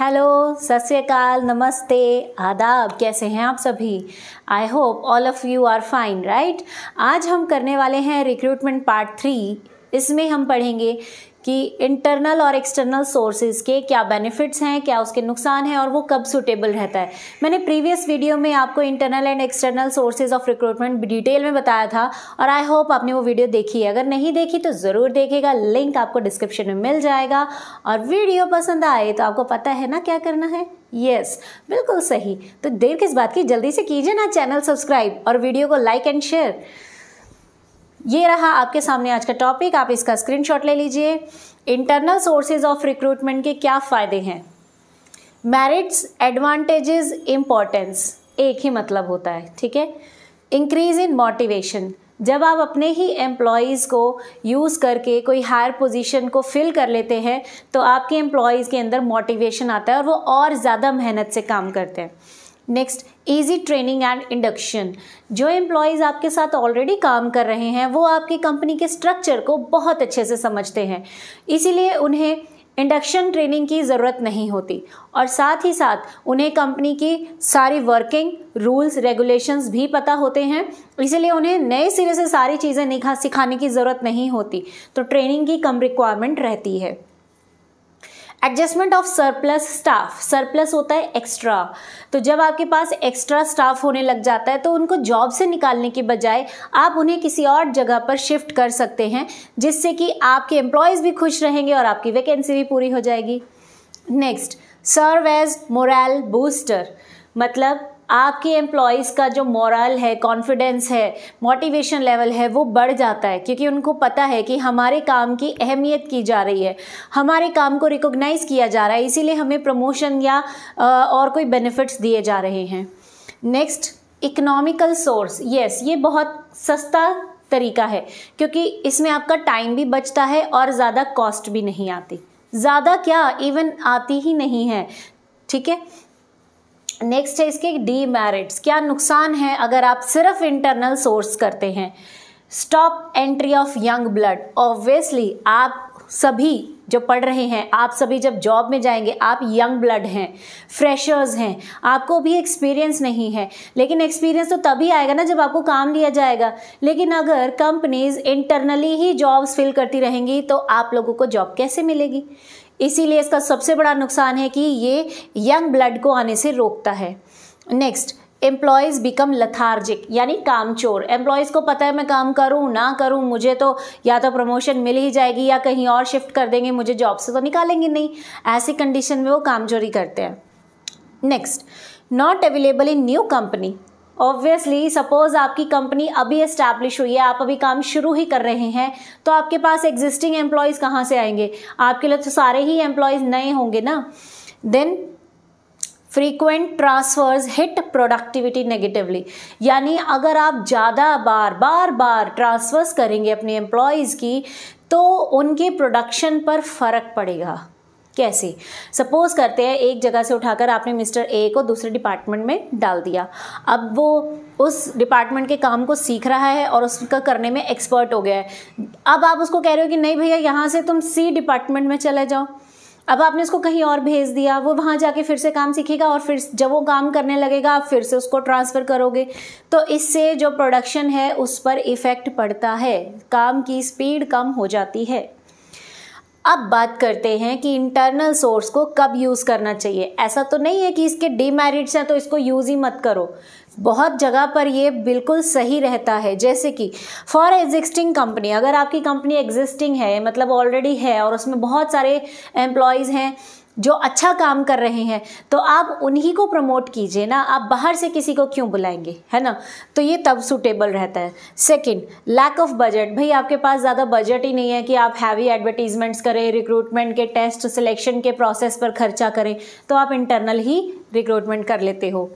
hello सत श्रीकाल नमस्ते आदाब कैसे हैं आप सभी I hope all of you are fine right आज हम करने वाले हैं रिक्रूटमेंट पार्ट थ्री इसमें हम पढ़ेंगे कि इंटरनल और एक्सटर्नल सोर्सेज के क्या बेनिफिट्स हैं क्या उसके नुकसान हैं और वो कब सुटेबल रहता है मैंने प्रीवियस वीडियो में आपको internal and external sources of recruitment detail में बताया था और आई होप आपने वो वीडियो देखी है अगर नहीं देखी तो ज़रूर देखेगा लिंक आपको डिस्क्रिप्शन में मिल जाएगा और वीडियो पसंद आए तो आपको पता है ना क्या करना है यस yes, बिल्कुल सही तो देर किस बात की जल्दी से कीजिए ना चैनल सब्सक्राइब और वीडियो को लाइक एंड शेयर ये रहा आपके सामने आज का टॉपिक आप इसका स्क्रीनशॉट ले लीजिए इंटरनल सोर्सेज ऑफ रिक्रूटमेंट के क्या फ़ायदे हैं मेरिट्स एडवांटेजेस इम्पॉर्टेंस एक ही मतलब होता है ठीक है इंक्रीज इन मोटिवेशन जब आप अपने ही एम्प्लॉयज़ को यूज़ करके कोई हायर पोजीशन को फिल कर लेते हैं तो आपके एम्प्लॉयज़ के अंदर मोटिवेशन आता है और वो और ज़्यादा मेहनत से काम करते हैं next easy training and induction जो एम्प्लॉयज़ आपके साथ ऑलरेडी काम कर रहे हैं वो आपकी कंपनी के स्ट्रक्चर को बहुत अच्छे से समझते हैं इसीलिए उन्हें इंडक्शन ट्रेनिंग की ज़रूरत नहीं होती और साथ ही साथ उन्हें कंपनी की सारी वर्किंग रूल्स रेगुलेशंस भी पता होते हैं इसीलिए उन्हें नए सिरे से सारी चीज़ें निखा सिखाने की ज़रूरत नहीं होती तो ट्रेनिंग की कम रिक्वायरमेंट रहती है adjustment of surplus staff surplus होता है एक्स्ट्रा तो जब आपके पास एक्स्ट्रा स्टाफ होने लग जाता है तो उनको जॉब से निकालने के बजाय आप उन्हें किसी और जगह पर शिफ्ट कर सकते हैं जिससे कि आपके एम्प्लॉयज़ भी खुश रहेंगे और आपकी वैकेंसी भी पूरी हो जाएगी next serve as morale booster मतलब आपके एम्प्लॉयज़ का जो मॉरल है कॉन्फिडेंस है मोटिवेशन लेवल है वो बढ़ जाता है क्योंकि उनको पता है कि हमारे काम की अहमियत की जा रही है हमारे काम को रिकोगनाइज़ किया जा रहा है इसीलिए हमें प्रमोशन या और कोई बेनिफिट्स दिए जा रहे हैं नेक्स्ट इकोनॉमिकल सोर्स यस ये बहुत सस्ता तरीका है क्योंकि इसमें आपका टाइम भी बचता है और ज़्यादा कॉस्ट भी नहीं आती ज़्यादा क्या इवन आती ही नहीं है ठीक है नेक्स्ट है इसके डी मैरिट्स क्या नुकसान है अगर आप सिर्फ इंटरनल सोर्स करते हैं stop entry of young blood obviously आप सभी जो पढ़ रहे हैं आप सभी जब जॉब में जाएंगे आप यंग ब्लड हैं फ्रेशर्स हैं आपको भी एक्सपीरियंस नहीं है लेकिन एक्सपीरियंस तो तभी आएगा ना जब आपको काम लिया जाएगा लेकिन अगर कंपनीज इंटरनली ही जॉब्स फिल करती रहेंगी तो आप लोगों को जॉब कैसे मिलेगी इसीलिए इसका सबसे बड़ा नुकसान है कि ये यंग ब्लड को आने से रोकता है नेक्स्ट एम्प्लॉयज़ बिकम लथार्जिक यानी कामचोर एम्प्लॉयज़ को पता है मैं काम करूं ना करूं मुझे तो या तो प्रमोशन मिल ही जाएगी या कहीं और शिफ्ट कर देंगे मुझे जॉब से तो निकालेंगे नहीं ऐसी कंडीशन में वो कामचोरी करते हैं next not available in new company obviously suppose आपकी कंपनी अभी इस्टेब्लिश हुई है आप अभी काम शुरू ही कर रहे हैं तो आपके पास एग्जिस्टिंग एम्प्लॉयज़ कहाँ से आएंगे आपके लिए तो सारे ही एम्प्लॉयज़ नए होंगे ना then frequent transfers hit productivity negatively यानी अगर आप ज़्यादा बार बार बार ट्रांसफर्स करेंगे अपने एम्प्लॉयज़ की तो उनके प्रोडक्शन पर फ़र्क पड़ेगा कैसे सपोज करते हैं एक जगह से उठाकर आपने मिस्टर ए को दूसरे डिपार्टमेंट में डाल दिया अब वो उस डिपार्टमेंट के काम को सीख रहा है और उसका करने में एक्सपर्ट हो गया है अब आप उसको कह रहे हो कि नहीं भैया यहाँ से तुम सी डिपार्टमेंट में चले जाओ अब आपने उसको कहीं और भेज दिया वो वहाँ जाके फिर से काम सीखेगा और फिर जब वो काम करने लगेगा आप फिर से उसको ट्रांसफ़र करोगे तो इससे जो प्रोडक्शन है उस पर इफ़ेक्ट पड़ता है काम की स्पीड कम हो जाती है अब बात करते हैं कि इंटरनल सोर्स को कब यूज़ करना चाहिए ऐसा तो नहीं है कि इसके डीमेरिट्स हैं तो इसको यूज़ ही मत करो बहुत जगह पर ये बिल्कुल सही रहता है जैसे कि फॉर एग्जिस्टिंग कंपनी अगर आपकी कंपनी एग्जिस्टिंग है मतलब ऑलरेडी है और उसमें बहुत सारे एम्प्लॉयज़ हैं जो अच्छा काम कर रहे हैं तो आप उन्हीं को प्रमोट कीजिए ना आप बाहर से किसी को क्यों बुलाएंगे है ना तो ये तब सूटेबल रहता है सेकंड लैक ऑफ बजट भाई आपके पास ज़्यादा बजट ही नहीं है कि आप हैवी एडवर्टीजमेंट्स करें रिक्रूटमेंट के टेस्ट सिलेक्शन के प्रोसेस पर खर्चा करें तो आप इंटरनल ही रिक्रूटमेंट कर लेते हो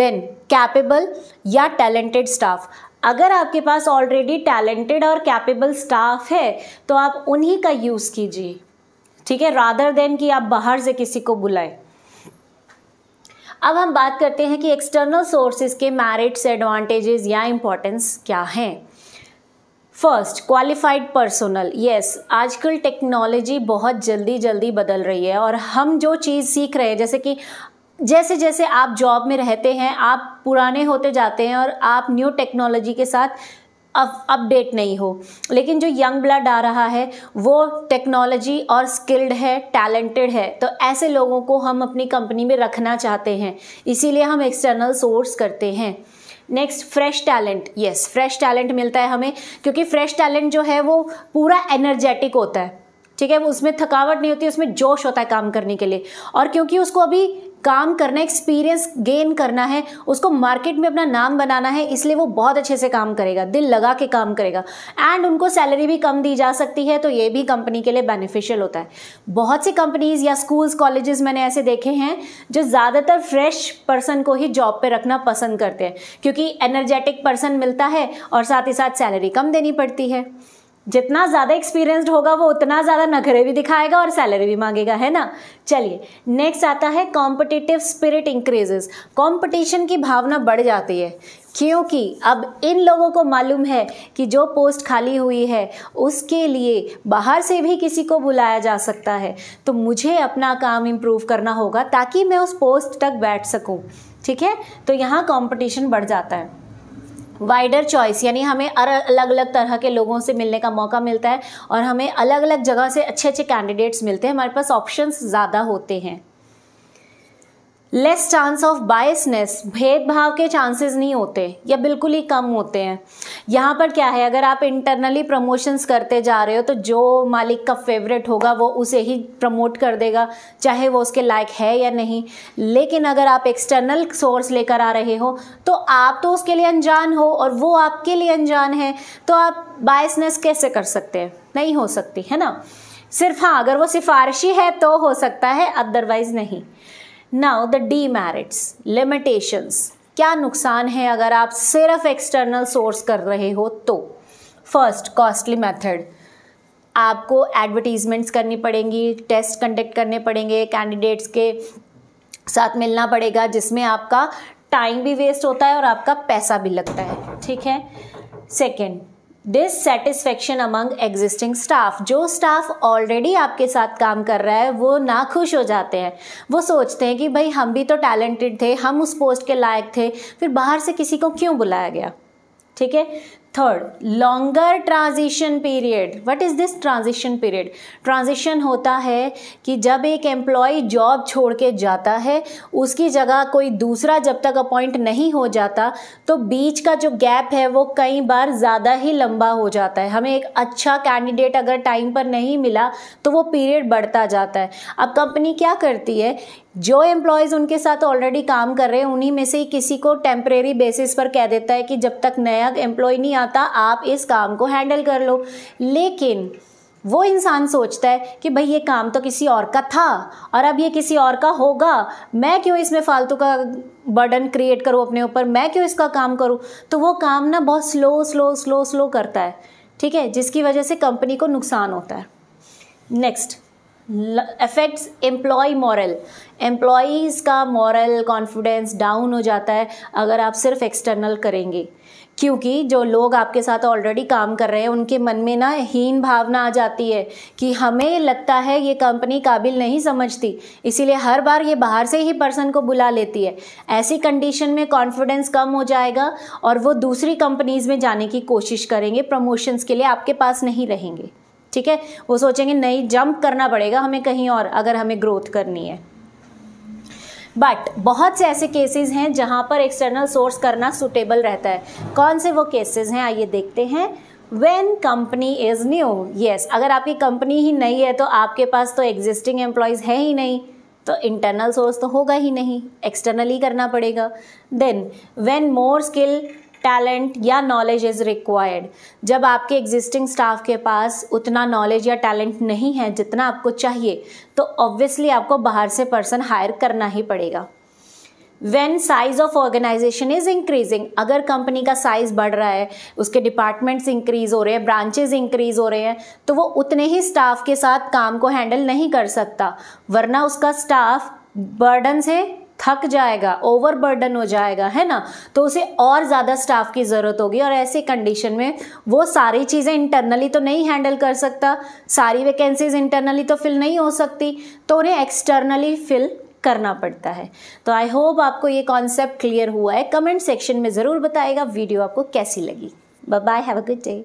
देन कैपेबल या टैलेंटेड स्टाफ अगर आपके पास ऑलरेडी टैलेंटेड और कैपेबल स्टाफ है तो आप उन्हीं का यूज़ कीजिए ठीक है रादर देन कि आप बाहर से किसी को बुलाएं अब हम बात करते हैं कि एक्सटर्नल सोर्सेज के मैरिट्स एडवांटेजेस या इम्पोर्टेंस क्या हैं फर्स्ट क्वालिफाइड पर्सोनल यस आजकल टेक्नोलॉजी बहुत जल्दी जल्दी बदल रही है और हम जो चीज़ सीख रहे हैं जैसे कि जैसे जैसे आप जॉब में रहते हैं आप पुराने होते जाते हैं और आप न्यू टेक्नोलॉजी के साथ अपडेट नहीं हो लेकिन जो यंग ब्लड आ रहा है वो टेक्नोलॉजी और स्किल्ड है टैलेंटेड है तो ऐसे लोगों को हम अपनी कंपनी में रखना चाहते हैं इसीलिए हम एक्सटर्नल सोर्स करते हैं next fresh talent yes fresh talent मिलता है हमें क्योंकि फ्रेश टैलेंट जो है वो पूरा एनर्जेटिक होता है ठीक है उसमें थकावट नहीं होती उसमें जोश होता है काम करने के लिए और क्योंकि उसको अभी काम करना एक्सपीरियंस गेन करना है उसको मार्केट में अपना नाम बनाना है इसलिए वो बहुत अच्छे से काम करेगा दिल लगा के काम करेगा एंड उनको सैलरी भी कम दी जा सकती है तो ये भी कंपनी के लिए बेनिफिशियल होता है बहुत सी कंपनीज़ या स्कूल्स कॉलेजेस मैंने ऐसे देखे हैं जो ज़्यादातर फ्रेश पर्सन को ही जॉब पर रखना पसंद करते हैं क्योंकि एनर्जेटिक पर्सन मिलता है और साथ ही साथ सैलरी कम देनी पड़ती है जितना ज़्यादा एक्सपीरियंस्ड होगा वो उतना ज़्यादा नखरे भी दिखाएगा और सैलरी भी मांगेगा है ना चलिए नेक्स्ट आता है कॉम्पिटिटिव स्पिरिट इंक्रीजेस कॉम्पिटिशन की भावना बढ़ जाती है क्योंकि अब इन लोगों को मालूम है कि जो पोस्ट खाली हुई है उसके लिए बाहर से भी किसी को बुलाया जा सकता है तो मुझे अपना काम इम्प्रूव करना होगा ताकि मैं उस पोस्ट तक बैठ सकूं ठीक है तो यहाँ कंपटीशन बढ़ जाता है वाइडर चॉइस यानी हमें अलग अलग तरह के लोगों से मिलने का मौका मिलता है और हमें अलग अलग जगह से अच्छे अच्छे कैंडिडेट्स मिलते हैं हमारे पास ऑप्शंस ज़्यादा होते हैं लेस चांस ऑफ बायसनेस भेदभाव के चांसेस नहीं होते या बिल्कुल ही कम होते हैं यहाँ पर क्या है अगर आप इंटरनली प्रमोशंस करते जा रहे हो तो जो मालिक का फेवरेट होगा वो उसे ही प्रमोट कर देगा चाहे वो उसके लायक है या नहीं लेकिन अगर आप एक्सटर्नल सोर्स लेकर आ रहे हो तो आप तो उसके लिए अनजान हो और वो आपके लिए अनजान है तो आप बायसनेस कैसे कर सकते हैं नहीं हो सकती है ना सिर्फ हाँ अगर वो सिफारशी है तो हो सकता है अदरवाइज़ नहीं now the demerits limitations क्या नुकसान है अगर आप सिर्फ एक्सटर्नल सोर्स कर रहे हो तो फर्स्ट कॉस्टली मेथड आपको एडवर्टीजमेंट्स करनी पड़ेंगी टेस्ट कंडक्ट करने पड़ेंगे कैंडिडेट्स के साथ मिलना पड़ेगा जिसमें आपका टाइम भी वेस्ट होता है और आपका पैसा भी लगता है ठीक है second dissatisfaction among existing staff जो स्टाफ ऑलरेडी आपके साथ काम कर रहा है वो ना खुश हो जाते हैं वो सोचते हैं कि भाई हम भी तो टैलेंटेड थे हम उस पोस्ट के लायक थे फिर बाहर से किसी को क्यों बुलाया गया ठीक है third longer transition period what is this transition period transition होता है कि जब एक एम्प्लॉय जॉब छोड़ के जाता है उसकी जगह कोई दूसरा जब तक अपॉइंट नहीं हो जाता तो बीच का जो गैप है वो कई बार ज़्यादा ही लंबा हो जाता है हमें एक अच्छा कैंडिडेट अगर टाइम पर नहीं मिला तो वो पीरियड बढ़ता जाता है अब कंपनी क्या करती है जो एम्प्लॉयज़ उनके साथ ऑलरेडी काम कर रहे हैं उन्हीं में से ही किसी को टेम्परेरी बेसिस पर कह देता है कि जब तक नया एम्प्लॉय नहीं आता आता आप इस काम को हैंडल कर लो लेकिन वो इंसान सोचता है कि भाई ये काम तो किसी और का था और अब ये किसी और का होगा मैं क्यों इसमें फालतू का बर्डन क्रिएट करूँ अपने ऊपर मैं क्यों इसका काम करूँ तो वो काम ना बहुत स्लो स्लो स्लो स्लो करता है ठीक है जिसकी वजह से कंपनी को नुकसान होता है next affects employee morale employees का मॉरल कॉन्फिडेंस डाउन हो जाता है अगर आप सिर्फ एक्सटर्नल करेंगे क्योंकि जो लोग आपके साथ ऑलरेडी काम कर रहे हैं उनके मन में ना हीन भावना आ जाती है कि हमें लगता है ये कंपनी काबिल नहीं समझती इसीलिए हर बार ये बाहर से ही पर्सन को बुला लेती है ऐसी कंडीशन में कॉन्फिडेंस कम हो जाएगा और वो दूसरी कंपनीज़ में जाने की कोशिश करेंगे प्रमोशंस के लिए आपके पास नहीं रहेंगे ठीक है वो सोचेंगे नहीं जंप करना पड़ेगा हमें कहीं और अगर हमें ग्रोथ करनी है बट बहुत से ऐसे केसेस हैं जहां पर एक्सटर्नल सोर्स करना सुटेबल रहता है कौन से वो केसेस हैं आइए देखते हैं when company is new yes अगर आपकी कंपनी ही नई है तो आपके पास तो एग्जिस्टिंग एम्प्लॉयज़ है ही नहीं तो इंटरनल सोर्स तो होगा ही नहीं एक्सटर्नली करना पड़ेगा then when more skill talent या नॉलेज इज़ रिक्वायर्ड जब आपके एग्जिस्टिंग स्टाफ के पास उतना नॉलेज या टैलेंट नहीं है जितना आपको चाहिए तो ऑब्वियसली आपको बाहर से पर्सन हायर करना ही पड़ेगा when size of organisation is increasing अगर कंपनी का साइज बढ़ रहा है उसके डिपार्टमेंट्स इंक्रीज हो रहे हैं ब्रांचेज इंक्रीज हो रहे हैं तो वो उतने ही स्टाफ के साथ काम को हैंडल नहीं कर सकता वरना उसका स्टाफ बर्डन से थक जाएगा ओवरबर्डन हो जाएगा है ना तो उसे और ज़्यादा स्टाफ की ज़रूरत होगी और ऐसे कंडीशन में वो सारी चीज़ें इंटरनली तो नहीं हैंडल कर सकता सारी वैकेंसीज इंटरनली तो फिल नहीं हो सकती तो उन्हें एक्सटर्नली फिल करना पड़ता है तो आई होप आपको ये कॉन्सेप्ट क्लियर हुआ है कमेंट सेक्शन में ज़रूर बताएगा वीडियो आपको कैसी लगी bye have a good day